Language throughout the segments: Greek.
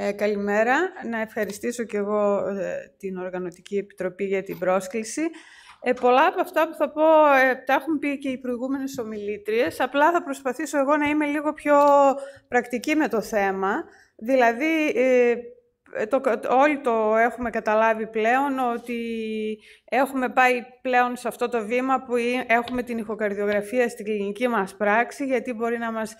Ε, καλημέρα. Να ευχαριστήσω και εγώ ε, την Οργανωτική Επιτροπή για την πρόσκληση. Ε, πολλά από αυτά που θα πω ε, τα έχουν πει και οι προηγούμενες ομιλήτριες. Απλά θα προσπαθήσω εγώ να είμαι λίγο πιο πρακτική με το θέμα. Δηλαδή, ε, το, όλοι το έχουμε καταλάβει πλέον ότι έχουμε πάει πλέον σε αυτό το βήμα που έχουμε την ηχοκαρδιογραφία στην κλινική μας πράξη γιατί μπορεί να μας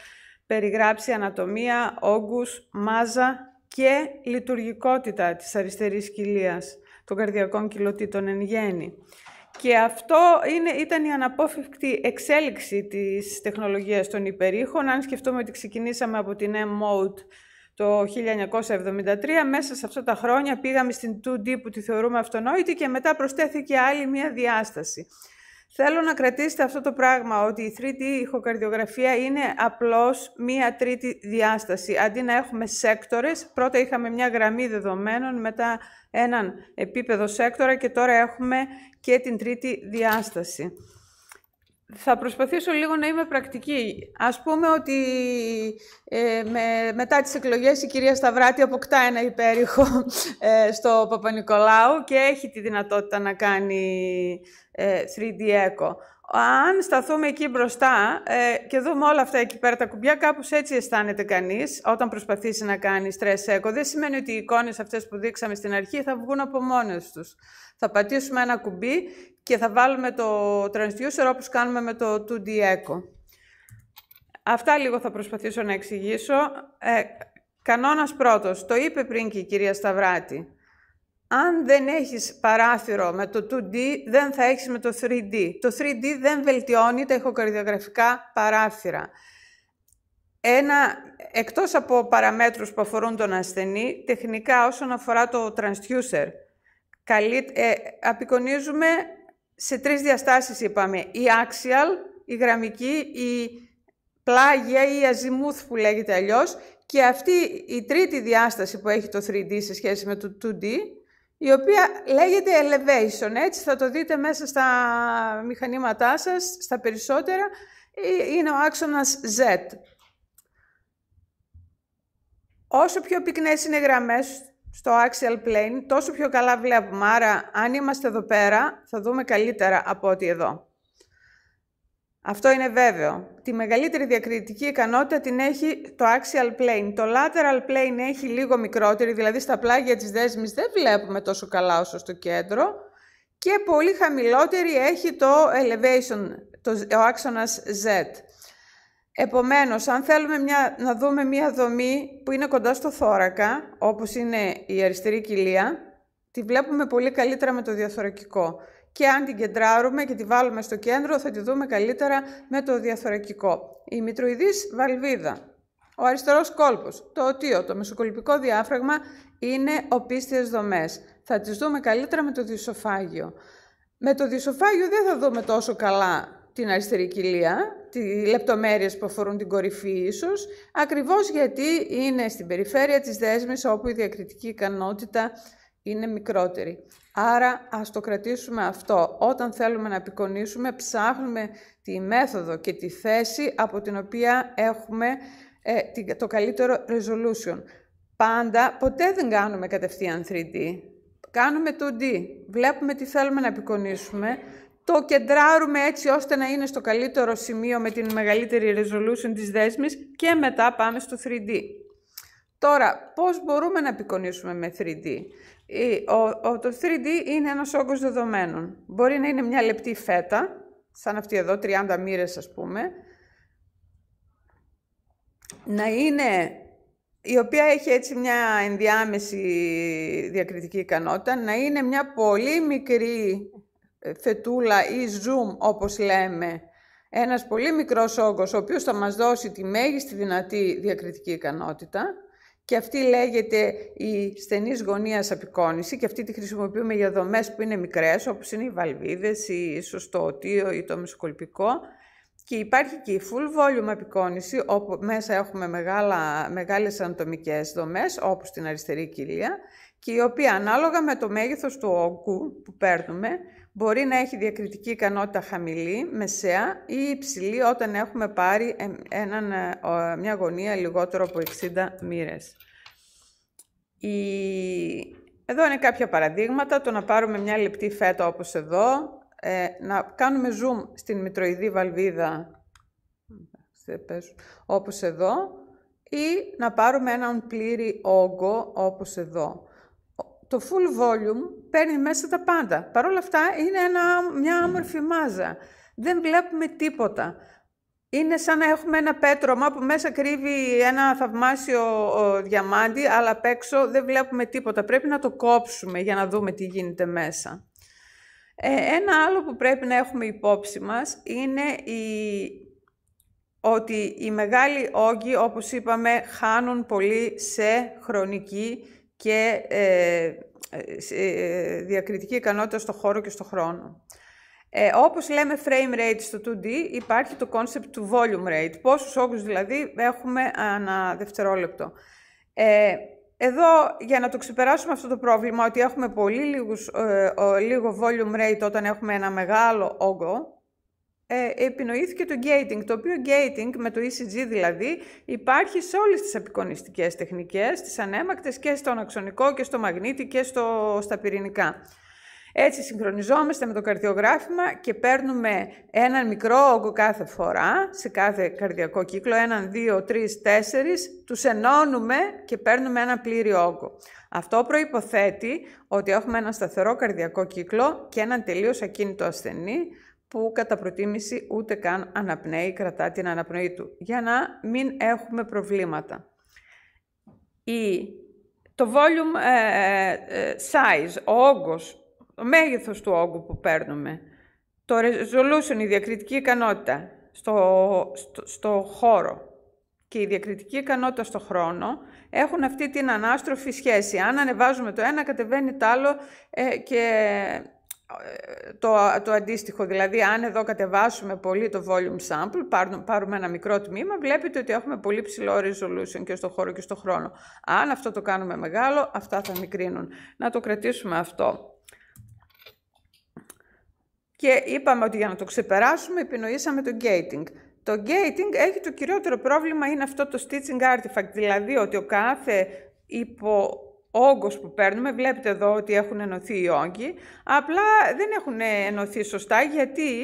περιγράψει ανατομία, όγκους, μάζα και λειτουργικότητα της αριστερής κοιλίας των καρδιακών κοιλωτήτων εν γέννη. Και αυτό είναι, ήταν η αναπόφευκτη εξέλιξη της τεχνολογίας των υπερήχων. Αν σκεφτούμε ότι ξεκινήσαμε από την M-Mode το 1973, μέσα σε αυτά τα χρόνια πήγαμε στην 2D που τη θεωρούμε αυτονόητη και μετά προσθέθηκε άλλη μία διάσταση. Θέλω να κρατήσετε αυτό το πράγμα, ότι η 3D ηχοκαρδιογραφία είναι απλώς μία τρίτη διάσταση. Αντί να έχουμε σέκτορες, πρώτα είχαμε μια γραμμή δεδομένων, μετά έναν επίπεδο σέκτορα και τώρα έχουμε και την τρίτη διάσταση. Θα προσπαθήσω λίγο να είμαι πρακτική. Ας πούμε ότι ε, με, μετά τις εκλογές η κυρία Σταυράτη αποκτά ένα υπέρηχο ε, στο Παπα-Νικολάου και έχει τη δυνατότητα να κάνει ε, 3D echo. Αν σταθούμε εκεί μπροστά ε, και δούμε όλα αυτά εκεί πέρα τα κουμπιά, κάπως έτσι αισθάνεται κανείς όταν προσπαθήσει να κάνει stress echo. Δεν σημαίνει ότι οι εικόνες αυτές που δείξαμε στην αρχή θα βγουν από μόνες τους. Θα πατήσουμε ένα κουμπί και θα βάλουμε το transducer όπως κάνουμε με το 2D Echo. Αυτά λίγο θα προσπαθήσω να εξηγήσω. Ε, κανόνας πρώτος, το είπε πριν και η κυρία Σταυράτη. Αν δεν έχεις παράθυρο με το 2D, δεν θα έχεις με το 3D. Το 3D δεν βελτιώνει τα ηχοκαρδιογραφικά παράθυρα. Ένα, εκτός από παραμέτρους που αφορούν τον ασθενή, τεχνικά όσον αφορά το transducer, καλύ, ε, απεικονίζουμε σε τρεις διαστάσεις είπαμε, η axial, η γραμμική, η πλάγια ή αζιμούθ που λέγεται αλλιώς και αυτή η azimuth που έχει το 3D σε σχέση με το 2D, η οποία λέγεται elevation, έτσι θα το δείτε μέσα στα μηχανήματά σας, στα περισσότερα, ε, είναι ο άξονας Z. Όσο πιο πυκνές είναι οι γραμμές στο axial plane, τόσο πιο καλά βλέπουμε. Άρα, αν είμαστε εδώ πέρα, θα δούμε καλύτερα από ό,τι εδώ. Αυτό είναι βέβαιο. Τη μεγαλύτερη διακριτική ικανότητα την έχει το axial plane. Το lateral plane έχει λίγο μικρότερη, δηλαδή στα πλάγια της δέσμης δεν βλέπουμε τόσο καλά όσο στο κέντρο. Και πολύ χαμηλότερη έχει το elevation, το, ο άξονας Z. Επομένως, αν θέλουμε μια, να δούμε μια δομή που είναι κοντά στο θώρακα, όπως είναι η αριστερή κοιλία, τη βλέπουμε πολύ καλύτερα με το διαθωρακικό. Και αν την κεντράρουμε και τη βάλουμε στο κέντρο, θα τη δούμε καλύτερα με το διαθωρακικό. Η μητροειδής βαλβίδα, ο αριστερός κόλπος, το οτίο, το μεσοκολυπικό διάφραγμα είναι οπίστιες δομές. Θα τις δούμε καλύτερα με το δυσοφάγιο. Με το δυσοφάγιο δεν θα δούμε τόσο καλά την αριστερή κοιλία, τι λεπτομέρειες που αφορούν την κορυφή ίσως, ακριβώς γιατί είναι στην περιφέρεια της δέσμης όπου η διακριτική ικανότητα είναι μικρότερη. Άρα ας το κρατήσουμε αυτό. Όταν θέλουμε να απεικονίσουμε, ψάχνουμε τη μέθοδο και τη θέση από την οποία έχουμε ε, το καλύτερο resolution. Πάντα, ποτέ δεν κάνουμε κατευθείαν 3D. κανουμε το 2D. Βλέπουμε τι θέλουμε να απεικονίσουμε, το κεντράρουμε έτσι ώστε να είναι στο καλύτερο σημείο με την μεγαλύτερη resolution της δέσμης και μετά πάμε στο 3D. Τώρα, πώς μπορούμε να επικονίσουμε με 3D. Ο, το 3D είναι ένας όγκος δεδομένων. Μπορεί να είναι μια λεπτή φέτα, σαν αυτή εδώ, 30 μοίρες ας πούμε, να είναι η οποία έχει έτσι μια ενδιάμεση διακριτική ικανότητα, να είναι μια πολύ μικρή ε, φετούλα ή zoom όπως λέμε, ένας πολύ μικρός όγκος ο οποίος θα μας δώσει τη μέγιστη δυνατή διακριτική ικανότητα και αυτή λέγεται η στενής γωνίας απεικόνηση και αυτή τη χρησιμοποιούμε για δομές που είναι μικρές όπως είναι οι βαλβίδες, η οτίο ή το μεσοκολπικό και υπάρχει και η full volume απεικόνηση όπου μέσα έχουμε μεγάλα, μεγάλες ανατομικές δομές όπως την αριστερή κοιλία και η οποία ανάλογα με το μέγεθος του όγκου που παίρνουμε Μπορεί να έχει διακριτική ικανότητα χαμηλή, μεσαία ή υψηλή όταν έχουμε πάρει ε, έναν, ε, μια γωνία λιγότερο από 60 μοίρες. Η... Εδώ είναι κάποια παραδείγματα, το να πάρουμε μια λεπτή φέτα όπως εδώ, ε, να κάνουμε zoom στην μητροειδή βαλβίδα, όπως εδώ, ή να πάρουμε έναν πλήρη όγκο όπως εδώ το full volume παίρνει μέσα τα πάντα. Παρ' όλα αυτά είναι μια άμορφη μάζα. Δεν βλέπουμε τίποτα. Είναι σαν να έχουμε ένα πέτρωμα που μέσα κρύβει ένα θαυμάσιο διαμάντι, αλλά απ' έξω δεν βλέπουμε τίποτα. Πρέπει να το κόψουμε για να δούμε τι γίνεται μέσα. Ε, ένα άλλο που πρέπει να έχουμε υπόψη μας είναι ότι οι μεγάλοι όγκοι, όπως είπαμε, χάνουν πολύ σε χρονική και ε, ε, ε, διακριτική ικανότητα στο χώρο και στο χρόνο. Ε, όπως λέμε frame rate στο 2D, υπάρχει το concept του volume rate. Πόσους όγκους δηλαδή έχουμε ανά δευτερόλεπτο. Ε, εδώ, για να το ξεπεράσουμε αυτό το πρόβλημα, ότι έχουμε πολύ λίγους, ε, λίγο volume rate όταν έχουμε ένα μεγάλο όγκο, ε, επινοήθηκε το gating, το οποίο gating με το ECG δηλαδή υπάρχει σε όλες τις απεικονιστικές τεχνικές, τις ανέμακτες και στο αξονικό και στο μαγνήτη και στο, στα πυρηνικά. Έτσι συγχρονιζόμαστε με το καρδιογράφημα και παίρνουμε έναν μικρό όγκο κάθε φορά, σε κάθε καρδιακό κύκλο, έναν, δύο, τρεις, τέσσερις, τους ενώνουμε και παίρνουμε ένα πλήρη όγκο. Αυτό προϋποθέτει ότι έχουμε ένα σταθερό καρδιακό κύκλο και έναν τελείως ακίνητο ασθενή, που κατά προτίμηση ούτε καν αναπνέει, κρατά την αναπνοή του, για να μην έχουμε προβλήματα. Η, το volume ε, ε, ε, size, ο όγκος, το μέγεθος του όγκου που παίρνουμε, το resolution, η διακριτική ικανότητα στο, στο, χώρο, και η διακριτική ικανότητα στο χρόνο έχουν αυτή την ανάστροφη σχέση. Αν ανεβάζουμε το ένα, κατεβαίνει το άλλο και το, το αντίστοιχο, δηλαδή αν εδώ κατεβάσουμε πολύ το volume sample, πάρουμε, πάρουμε ένα μικρό τμήμα, βλέπετε ότι έχουμε πολύ ψηλό resolution και στο χώρο και στο χρόνο. Αν αυτό το κάνουμε μεγάλο, αυτά θα μικρύνουν. Να το κρατήσουμε αυτό. Και είπαμε ότι για να το ξεπεράσουμε επινοήσαμε το gating. Το gating έχει το κυριότερο πρόβλημα είναι αυτό το stitching artifact, δηλαδή ότι ο κάθε υπό όγκος που παίρνουμε, βλέπετε εδώ ότι έχουν ενωθεί οι όγκοι, απλά δεν έχουν ε, ενωθεί σωστά γιατί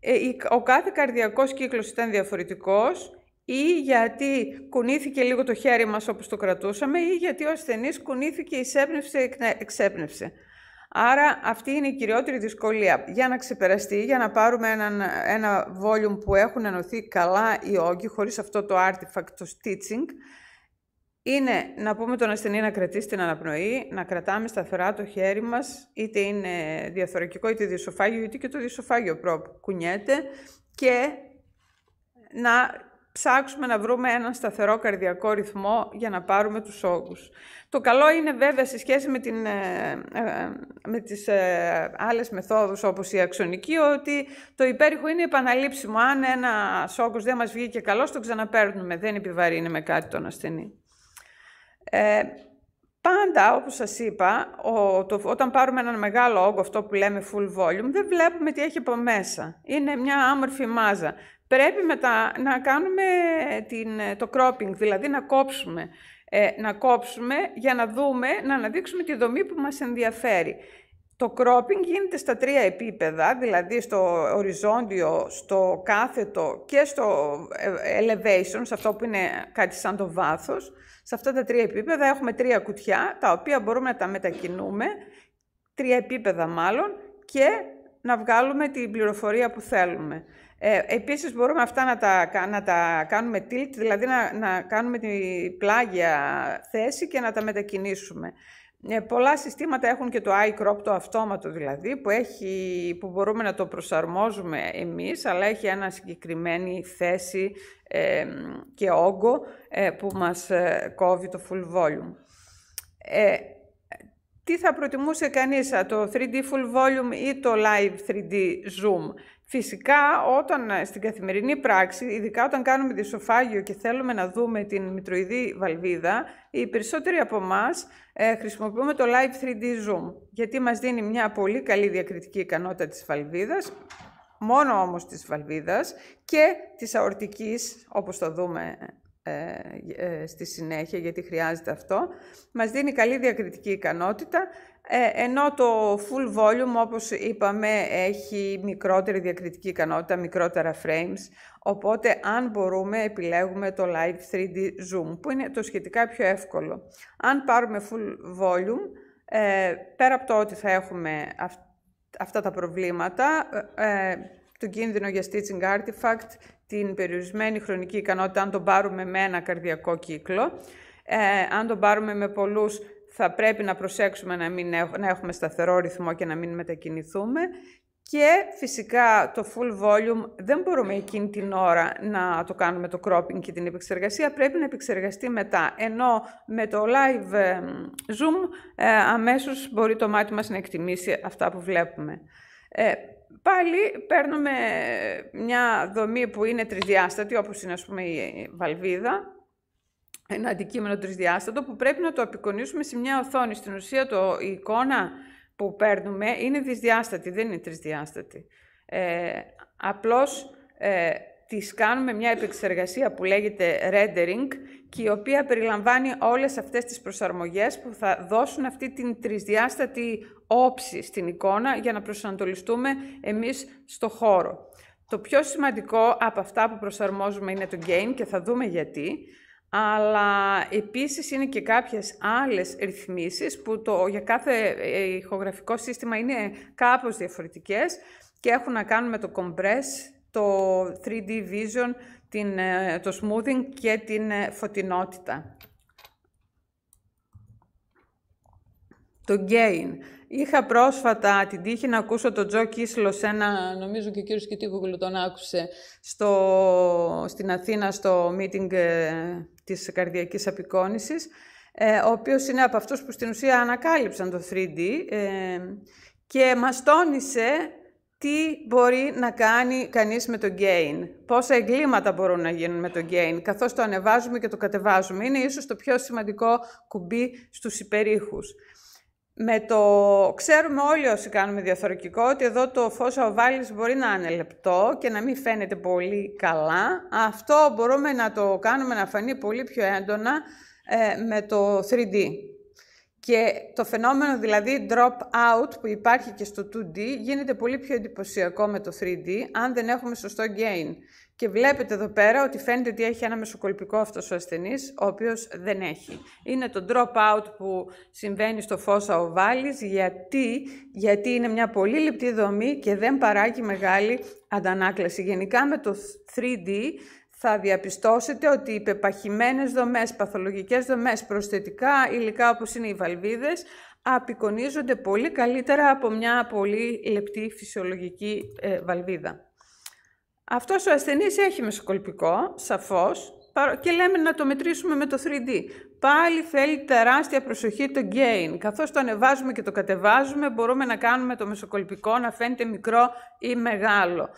ε, ο κάθε καρδιακός κύκλος ήταν διαφορετικός ή γιατί κουνήθηκε λίγο το χέρι μας όπως το κρατούσαμε ή γιατί ο ασθενής κουνήθηκε, εισέπνευσε, εξέπνευσε. Άρα αυτή είναι η κυριότερη δυσκολία. Για να ξεπεραστεί, για να πάρουμε ένα, ένα volume που έχουν ενωθεί καλά οι όγκοι, χωρίς αυτό το artifact, το stitching, είναι να πούμε τον ασθενή να κρατήσει την αναπνοή, να κρατάμε σταθερά το χέρι μας, είτε είναι διαθωρακικό είτε διεσοφάγιο, είτε και το διεσοφάγιο πρόπ κουνιέται και να ψάξουμε να βρούμε έναν σταθερό καρδιακό ρυθμό για να πάρουμε τους όγκους. Το καλό είναι βέβαια σε σχέση με, την, ε, ε, με τις ε, άλλες μεθόδους όπως η αξονική ότι το υπέρηχο είναι επαναλήψιμο. Αν ένας όγκος δεν μας βγήκε καλό, το ξαναπαίρνουμε, δεν επιβαρύνουμε κάτι τον ασθενή. Ε, πάντα, όπως σας είπα, ο, όταν πάρουμε έναν μεγάλο όγκο, αυτό που λέμε full volume, δεν βλέπουμε τι έχει από μέσα. Είναι μια άμορφη μάζα. Πρέπει μετά να κάνουμε την, το cropping, δηλαδή να κόψουμε. Ε, να κόψουμε για να δούμε, να αναδείξουμε τη δομή που μας ενδιαφέρει. Το cropping γίνεται στα τρία επίπεδα, δηλαδή στο οριζόντιο, στο κάθετο και στο ε, elevation, σε αυτό που είναι κάτι σαν το βάθος. Σε αυτά τα τρία επίπεδα έχουμε τρία κουτιά, τα οποία μπορούμε να τα μετακινούμε, τρία επίπεδα μάλλον, και να βγάλουμε την πληροφορία που θέλουμε. Ε, επίσης μπορούμε αυτά να τα, να τα κάνουμε tilt, δηλαδή να, να κάνουμε την πλάγια θέση και να τα μετακινήσουμε. Ναι, πολλά συστήματα έχουν και το iCrop, το αυτόματο δηλαδή, που, έχει, που μπορούμε να το προσαρμόζουμε εμείς, αλλά έχει ένα συγκεκριμένη θέση και όγκο ε, που μας ε, κόβει το full volume. Ε, τι θα προτιμούσε κανείς, το 3D full volume ή το live 3D zoom. Φυσικά, όταν ε, στην καθημερινή πράξη, ειδικά όταν κάνουμε δισοφάγιο και θέλουμε να δούμε την μητροειδή βαλβίδα, οι περισσότεροι από εμάς ε, χρησιμοποιούμε το Live 3D Zoom, γιατί μας δίνει μια πολύ καλή διακριτική ικανότητα της βαλβίδας, μόνο όμως της βαλβίδας και της αορτικής, όπως το δούμε ε, στη συνέχεια, γιατί χρειάζεται αυτό, μας δίνει καλή διακριτική ικανότητα, ε, ενώ το full volume, όπως είπαμε, έχει μικρότερη διακριτική ικανότητα, μικρότερα frames, οπότε αν μπορούμε επιλέγουμε το live 3D zoom, που είναι το σχετικά πιο εύκολο. Αν πάρουμε full volume, ε, πέρα από το ότι θα έχουμε αυτά τα προβλήματα, ε, το κίνδυνο για stitching artifact, την περιορισμένη χρονική ικανότητα αν το πάρουμε με ένα καρδιακό κύκλο, αν το πάρουμε με πολλούς θα πρέπει να προσέξουμε να, μην, έχουμε σταθερό ρυθμό και να μην μετακινηθούμε. Και φυσικά το full volume δεν μπορούμε εκείνη την ώρα να το κάνουμε το cropping και την επεξεργασία, πρέπει να επεξεργαστεί μετά. Ενώ με το live zoom ε, αμέσως μπορεί το μάτι μας να εκτιμήσει αυτά που βλέπουμε. Ε, πάλι παίρνουμε μια δομή που είναι τριδιάστατη, όπως είναι ας πούμε η βαλβίδα, ένα αντικείμενο τρισδιάστατο που πρέπει να το απεικονίσουμε σε μια οθόνη. Στην ουσία το, η εικόνα που παίρνουμε είναι δυσδιάστατη, δεν είναι τρισδιάστατη. Ε, απλώς ε, τις κάνουμε μια επεξεργασία που λέγεται rendering και η οποία περιλαμβάνει όλες αυτές τις προσαρμογές που θα δώσουν αυτή την τρισδιάστατη όψη στην εικόνα για να προσανατολιστούμε εμείς στο χώρο. Το πιο σημαντικό από αυτά που προσαρμόζουμε είναι το gain και θα δούμε γιατί αλλά επίσης είναι και κάποιες άλλες ρυθμίσεις που το, για κάθε ε, ε, ηχογραφικό σύστημα είναι κάπως διαφορετικές και έχουν να κάνουν με το compress, το 3D vision, την, ε, το smoothing και την φωτεινότητα. Το gain. Είχα πρόσφατα την τύχη να ακούσω τον Τζο Κίσλο σε ένα, νομίζω και ο κύριος Κιτίκογλου τον άκουσε, στο, στην Αθήνα στο meeting ε, της καρδιακής απεικόνησης, ε, ο οποίος είναι από αυτούς που στην ουσία ανακάλυψαν το 3D ε, και μας τόνισε τι μπορεί να κάνει κανείς με το gain, πόσα εγκλήματα μπορούν να γίνουν με το gain, καθώς το ανεβάζουμε και το κατεβάζουμε. Είναι ίσως το πιο σημαντικό κουμπί στους υπερήχους με το... Ξέρουμε όλοι όσοι κάνουμε διαφορετικό ότι εδώ το φως αοβάλης μπορεί να είναι λεπτό και να μην φαίνεται πολύ καλά. Αυτό μπορούμε να το κάνουμε να φανεί πολύ πιο έντονα ε, με το 3D. Και το φαινόμενο δηλαδή drop out που υπάρχει και στο 2D γίνεται πολύ πιο εντυπωσιακό με το 3D αν δεν έχουμε σωστό gain. Και βλέπετε εδώ πέρα ότι φαίνεται ότι έχει ένα μεσοκολπικό αυτός ο ασθενής, ο οποίος δεν έχει. Είναι το drop out που συμβαίνει στο φως οβάλης, γιατί, γιατί είναι μια πολύ λεπτή δομή και δεν παράγει μεγάλη αντανάκλαση. Γενικά με το 3D θα διαπιστώσετε ότι οι πεπαχημένες δομές, παθολογικές δομές, προσθετικά υλικά όπως είναι οι βαλβίδες, απεικονίζονται πολύ καλύτερα από μια πολύ λεπτή φυσιολογική ε, βαλβίδα. Αυτός ο ασθενής έχει μεσοκολπικό, σαφώς, και λέμε να το μετρήσουμε με το 3D. Πάλι θέλει τεράστια προσοχή το gain. Καθώς το ανεβάζουμε και το κατεβάζουμε, μπορούμε να κάνουμε το μεσοκολπικό να φαίνεται μικρό ή μεγάλο.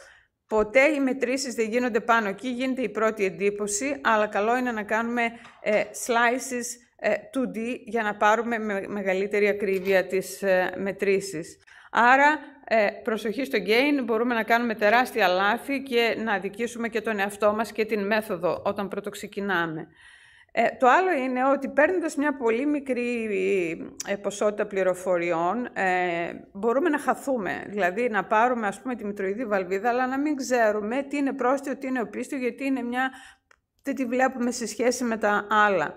Ποτέ οι μετρήσεις δεν γίνονται πάνω εκεί, γίνεται η πρώτη εντύπωση, αλλά καλό είναι να κάνουμε ε, slices ε, 2D για να πάρουμε με μεγαλύτερη ακρίβεια τις ε, μετρήσεις. Άρα, ε, προσοχή στο gain, μπορούμε να κάνουμε τεράστια λάθη και να δικήσουμε και τον εαυτό μας και την μέθοδο όταν πρώτο ξεκινάμε. Ε, το άλλο είναι ότι παίρνοντας μια πολύ μικρή ε, ποσότητα πληροφοριών ε, μπορούμε να χαθούμε. Δηλαδή να πάρουμε ας πούμε τη μητροειδή βαλβίδα αλλά να μην ξέρουμε τι είναι πρόστιο, τι είναι οπίστιο γιατί είναι μια... τι τη βλέπουμε σε σχέση με τα άλλα.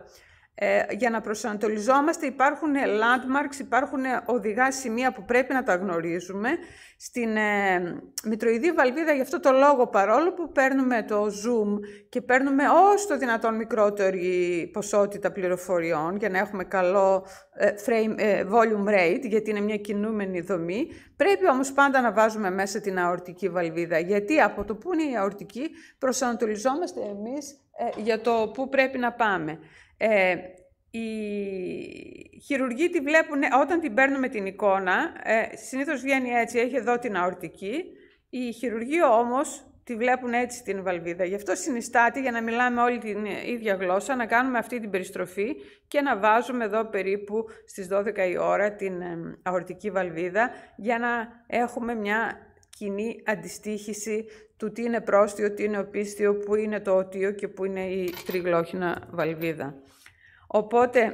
Ε, για να προσανατολιζόμαστε υπάρχουν landmarks, υπάρχουν οδηγά σημεία που πρέπει να τα γνωρίζουμε. Στην ε, Μητροειδή Βαλβίδα, γι' αυτό το λόγο παρόλο που παίρνουμε το Zoom και παίρνουμε όσο το δυνατόν μικρότερη ποσότητα πληροφοριών για να έχουμε καλό ε, frame, ε, volume rate, γιατί είναι μια κινούμενη δομή, πρέπει όμως πάντα να βάζουμε μέσα την αορτική βαλβίδα, γιατί από το που είναι η αορτική προσανατολιζόμαστε εμείς για το πού πρέπει να πάμε. Ε, οι χειρουργοί τη βλέπουν, ε, όταν την παίρνουμε την εικόνα, ε, συνήθως βγαίνει έτσι, έχει εδώ την αορτική. Οι χειρουργοί όμως τη βλέπουν έτσι την βαλβίδα. Γι' αυτό συνιστάται για να μιλάμε όλη την ίδια γλώσσα, να κάνουμε αυτή την περιστροφή και να βάζουμε εδώ περίπου στις 12 η ώρα την ε, αορτική βαλβίδα για να έχουμε μια κοινή αντιστοίχηση του τι είναι πρόστιο, τι είναι οπίστιο, που είναι το οτίο και που είναι η τριγλόχινα βαλβίδα. Οπότε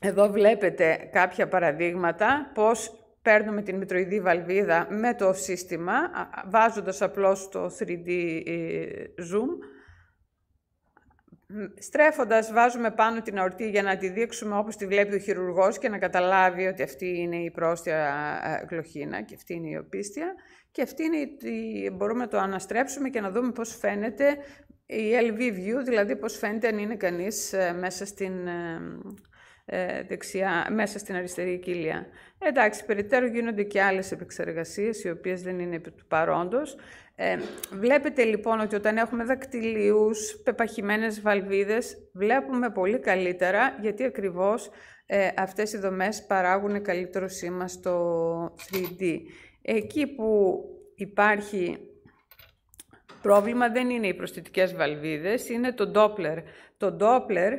εδώ βλέπετε κάποια παραδείγματα πώς παίρνουμε την μητροειδή βαλβίδα με το σύστημα, βάζοντας απλώς το 3D ε, zoom. Στρέφοντας βάζουμε πάνω την αορτή για να τη δείξουμε όπως τη βλέπει ο χειρουργός και να καταλάβει ότι αυτή είναι η πρόστια γλωχίνα και αυτή είναι η οπίστια. Και αυτή είναι μπορούμε να το αναστρέψουμε και να δούμε πώς φαίνεται η LV view, δηλαδή πώς φαίνεται αν είναι κανείς ε, μέσα στην, ε, ε, δεξιά, μέσα στην αριστερή κοιλία. Εντάξει, περιττέρω γίνονται και άλλες επεξεργασίες, οι οποίες δεν είναι του παρόντος. Ε, βλέπετε λοιπόν ότι όταν έχουμε δακτυλίους, πεπαχημένες βαλβίδες, βλέπουμε πολύ καλύτερα, γιατί ακριβώς ε, αυτές οι δομές παράγουν καλύτερο σήμα στο 3D. Εκεί που υπάρχει Πρόβλημα δεν είναι οι προσθετικές βαλβίδες, είναι το Doppler. Το Doppler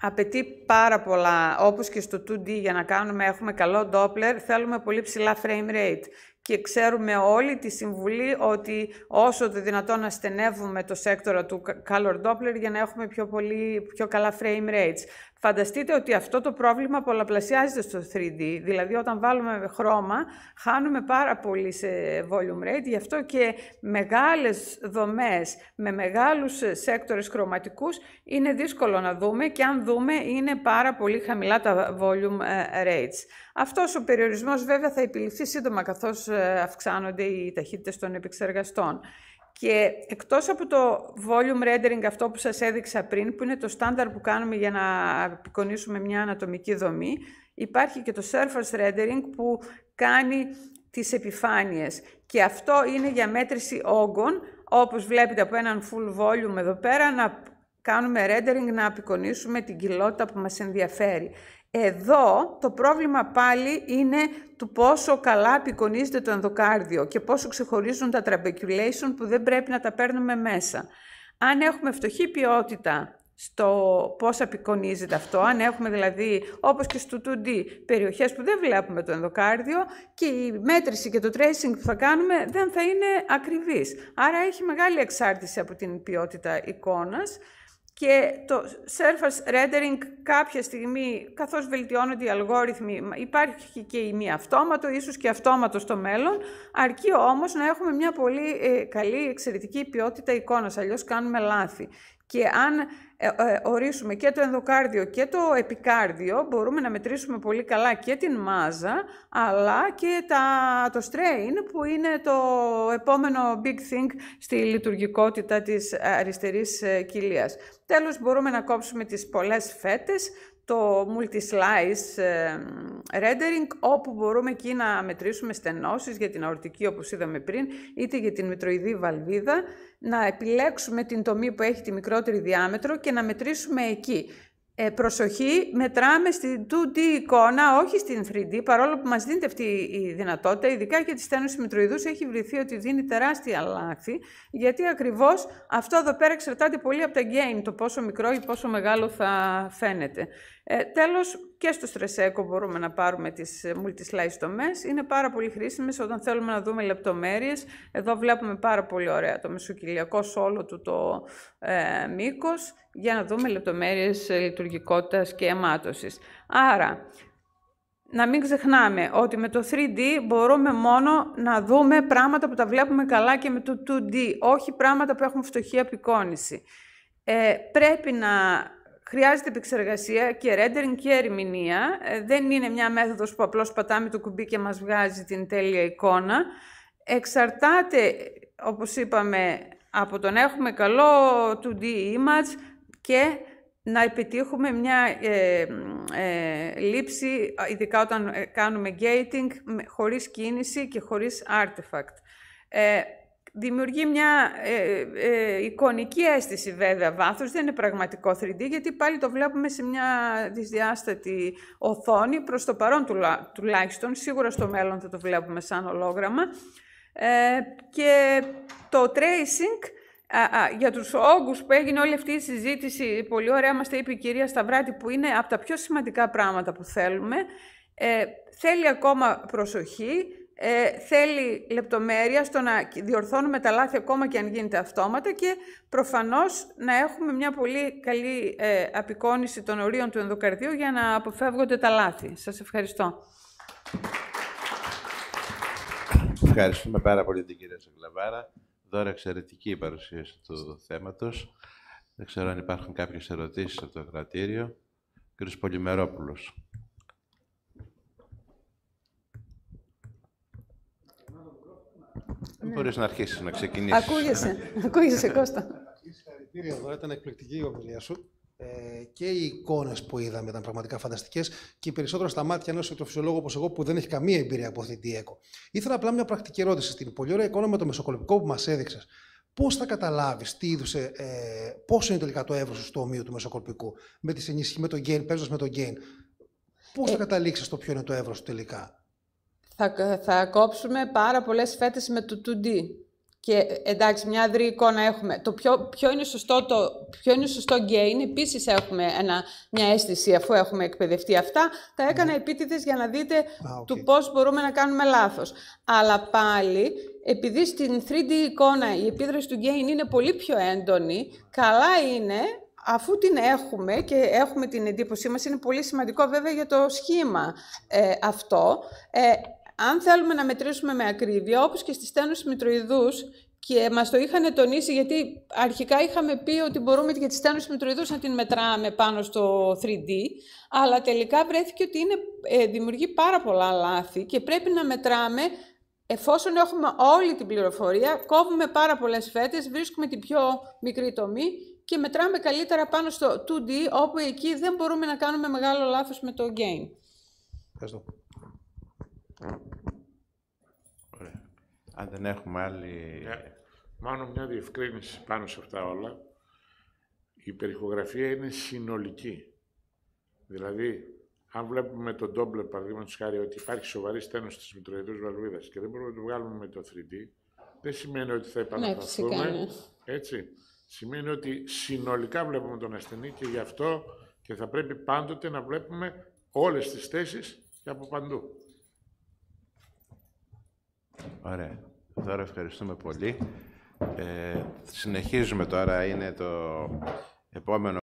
απαιτεί πάρα πολλά, όπως και στο 2D για να κάνουμε, έχουμε καλό Doppler, θέλουμε πολύ ψηλά frame rate. Και ξέρουμε όλοι τη συμβουλή ότι όσο το δυνατόν να στενεύουμε το σέκτορα του color Doppler για να έχουμε πιο, πολύ, πιο καλά frame rates. Φανταστείτε ότι αυτό το πρόβλημα πολλαπλασιάζεται στο 3D. Δηλαδή, όταν βάλουμε χρώμα, χάνουμε πάρα πολύ σε volume rate. Γι' αυτό και μεγάλες δομές με μεγάλους σέκτορες χρωματικούς είναι δύσκολο να δούμε και αν δούμε είναι πάρα πολύ χαμηλά τα volume ε, rates. Αυτός ο περιορισμός βέβαια θα επιληφθεί σύντομα καθώς ε, αυξάνονται οι ταχύτητες των επεξεργαστών. Και εκτός από το volume rendering αυτό που σας έδειξα πριν, που είναι το στάνταρ που κάνουμε για να απεικονίσουμε μια ανατομική δομή, υπάρχει και το surface rendering που κάνει τις επιφάνειες. Και αυτό είναι για μέτρηση όγκων, όπως βλέπετε από έναν full volume εδώ πέρα, κάνουμε rendering να απεικονίσουμε την κοιλότητα που μας ενδιαφέρει. Εδώ το πρόβλημα πάλι είναι του πόσο καλά απεικονίζεται το ενδοκάρδιο και πόσο ξεχωρίζουν τα trabeculation που δεν πρέπει να τα παίρνουμε μέσα. Αν έχουμε φτωχή ποιότητα στο πώς απεικονίζεται αυτό, αν έχουμε δηλαδή, όπως και στο 2D, περιοχές που δεν βλέπουμε το ενδοκάρδιο και η μέτρηση και το tracing που θα κάνουμε δεν θα είναι ακριβής. Άρα έχει μεγάλη εξάρτηση από την ποιότητα εικόνας και το surface rendering κάποια στιγμή, καθώς βελτιώνονται οι αλγόριθμοι, υπάρχει και η μη αυτόματο, ίσως και αυτόματο στο μέλλον, αρκεί όμως να έχουμε μια πολύ ε, καλή, εξαιρετική ποιότητα εικόνας, αλλιώς κάνουμε λάθη. Και αν ε, ε, ορίσουμε και το ενδοκάρδιο και το επικάρδιο, μπορούμε να μετρήσουμε πολύ καλά και την μάζα, αλλά και τα, το strain που είναι το επόμενο big thing στη λειτουργικότητα της αριστερής ε, κοιλίας. Τέλος, μπορούμε να κόψουμε τις πολλές φέτες, το multi-slice ε, rendering, όπου μπορούμε εκεί να μετρήσουμε στενώσεις για την αορτική, όπως είδαμε πριν, είτε για την μητροειδή βαλβίδα, να επιλέξουμε την τομή που έχει τη μικρότερη διάμετρο και να μετρήσουμε εκεί. Ε, προσοχή, μετράμε στην 2D εικόνα, όχι στην 3D, παρόλο που μας δίνεται αυτή η δυνατότητα, ειδικά για τη στένωση μητροειδούς, έχει βρεθεί ότι δίνει τεράστια λάθη, γιατί ακριβώς αυτό εδώ πέρα εξαρτάται πολύ από τα gain, το πόσο μικρό ή πόσο μεγάλο θα φαίνεται. Ε, τέλος, και στο στρεσέκο μπορούμε να πάρουμε τις ε, multi-slice τομές. Είναι πάρα πολύ χρήσιμες όταν θέλουμε να δούμε λεπτομέρειες. Εδώ βλέπουμε πάρα πολύ ωραία το μεσοκυλιακό σόλο του το ε, μήκος για να δούμε λεπτομέρειες ε, λειτουργικότητας και αιμάτωσης. Άρα, να μην ξεχνάμε ότι με το 3D μπορούμε μόνο να δούμε πράγματα που τα βλέπουμε καλά και με το 2D, όχι πράγματα που έχουν φτωχή απεικόνηση. Ε, πρέπει να Χρειάζεται επεξεργασία και rendering και ερμηνεία. Ε, δεν είναι μια μέθοδος που απλώς πατάμε το κουμπί και μας βγάζει την τέλεια εικόνα. Εξαρτάται, όπως είπαμε, από τον έχουμε καλό 2D image και να επιτύχουμε μια ε, ε, λήψη, ειδικά όταν ε, κάνουμε gating, χωρίς κίνηση και χωρίς artifact. Ε, Δημιουργεί μια ε, ε, ε, εικονική αίσθηση βέβαια βάθους, δεν είναι πραγματικό 3D, γιατί πάλι το βλέπουμε σε μια δυσδιάστατη οθόνη, προς το παρόν του τουλάχιστον, σίγουρα στο μέλλον θα το βλέπουμε σαν ολόγραμμα. Ε, και το tracing, α, α, για τους όγκους που έγινε όλη αυτή η συζήτηση, πολύ ωραία μας τα είπε η κυρία Σταυράτη, που είναι από τα πιο σημαντικά πράγματα που θέλουμε, ε, θέλει ακόμα προσοχή, ε, θέλει λεπτομέρεια στο να διορθώνουμε τα λάθη ακόμα και αν γίνεται αυτόματα και προφανώς να έχουμε μια πολύ καλή ε, των ορίων του ενδοκαρδίου για να αποφεύγονται τα λάθη. Σας ευχαριστώ. Ευχαριστούμε πάρα πολύ την κυρία Σαγκλαβάρα. Δώρα εξαιρετική η παρουσίαση του θέματος. Δεν ξέρω αν υπάρχουν κάποιες ερωτήσεις από το κρατήριο. Κύριος Πολυμερόπουλος. Ναι. Μπορείς να αρχίσεις να ξεκινήσεις. Ακούγεσαι, ακούγεσαι Κώστα. Συγχαρητήρια εδώ, ήταν εκπληκτική η ομιλία σου. Ε, και οι εικόνες που είδαμε ήταν πραγματικά φανταστικές και περισσότερο στα μάτια ενός ηλεκτροφυσιολόγου όπως εγώ που δεν έχει καμία εμπειρία από αυτή την ΕΚΟ. Ήθελα απλά μια πρακτική ερώτηση. Στην πολύ ωραία εικόνα με το μεσοκολπικό που μας έδειξες, πώς θα καταλάβεις τι ε, ε, πόσο είναι τελικά το εύρος του ομοίου του μεσοκολπικού με, τις ενισχύσει, με το gain, παίζοντας με το gain. Πώς θα ε, καταλήξεις το ποιο είναι το εύρος τελικά θα, θα κόψουμε πάρα πολλές φέτες με το 2D. Και εντάξει, μια αδρή εικόνα έχουμε. Το ποιο, είναι, σωστό, το, είναι σωστό gain, επίσης έχουμε ένα, μια αίσθηση, αφού έχουμε εκπαιδευτεί αυτά, τα έκανα ναι. επίτηδες για να δείτε okay. του πώς μπορούμε να κάνουμε λάθος. Αλλά πάλι, επειδή στην 3D εικόνα η επίδραση του gain είναι πολύ πιο έντονη, καλά είναι αφού την έχουμε και έχουμε την εντύπωσή μας, είναι πολύ σημαντικό βέβαια για το σχήμα ε, αυτό, ε, αν θέλουμε να μετρήσουμε με ακρίβεια, όπως και στη στένους μητροειδούς, και μας το είχαν τονίσει γιατί αρχικά είχαμε πει ότι μπορούμε και τη στένωση μητροειδούς να την μετράμε πάνω στο 3D, αλλά τελικά βρέθηκε ότι είναι, ε, δημιουργεί πάρα πολλά λάθη και πρέπει να μετράμε εφόσον έχουμε όλη την πληροφορία, κόβουμε πάρα πολλές φέτες, βρίσκουμε την πιο μικρή τομή και μετράμε καλύτερα πάνω στο 2D, όπου εκεί δεν μπορούμε να κάνουμε μεγάλο λάθος με το gain. Ευχαριστώ. Ωραία. Αν δεν έχουμε άλλη... Yeah. Ναι. Μάλλον μια διευκρίνηση πάνω σε αυτά όλα. Η περιχογραφία είναι συνολική. Δηλαδή, αν βλέπουμε τον ντόμπλε, παραδείγματος χάρη, ότι υπάρχει σοβαρή στένωση της μητροειδού βαλβίδας και δεν μπορούμε να το βγάλουμε με το 3D, δεν σημαίνει ότι θα ναι, επαναπαυθούμε. Ναι, έτσι. Σημαίνει ότι συνολικά βλέπουμε τον ασθενή και γι' αυτό και θα πρέπει πάντοτε να βλέπουμε όλες τις θέσεις και από παντού. Ωραία. Τώρα ευχαριστούμε πολύ. Ε, συνεχίζουμε τώρα. Είναι το επόμενο.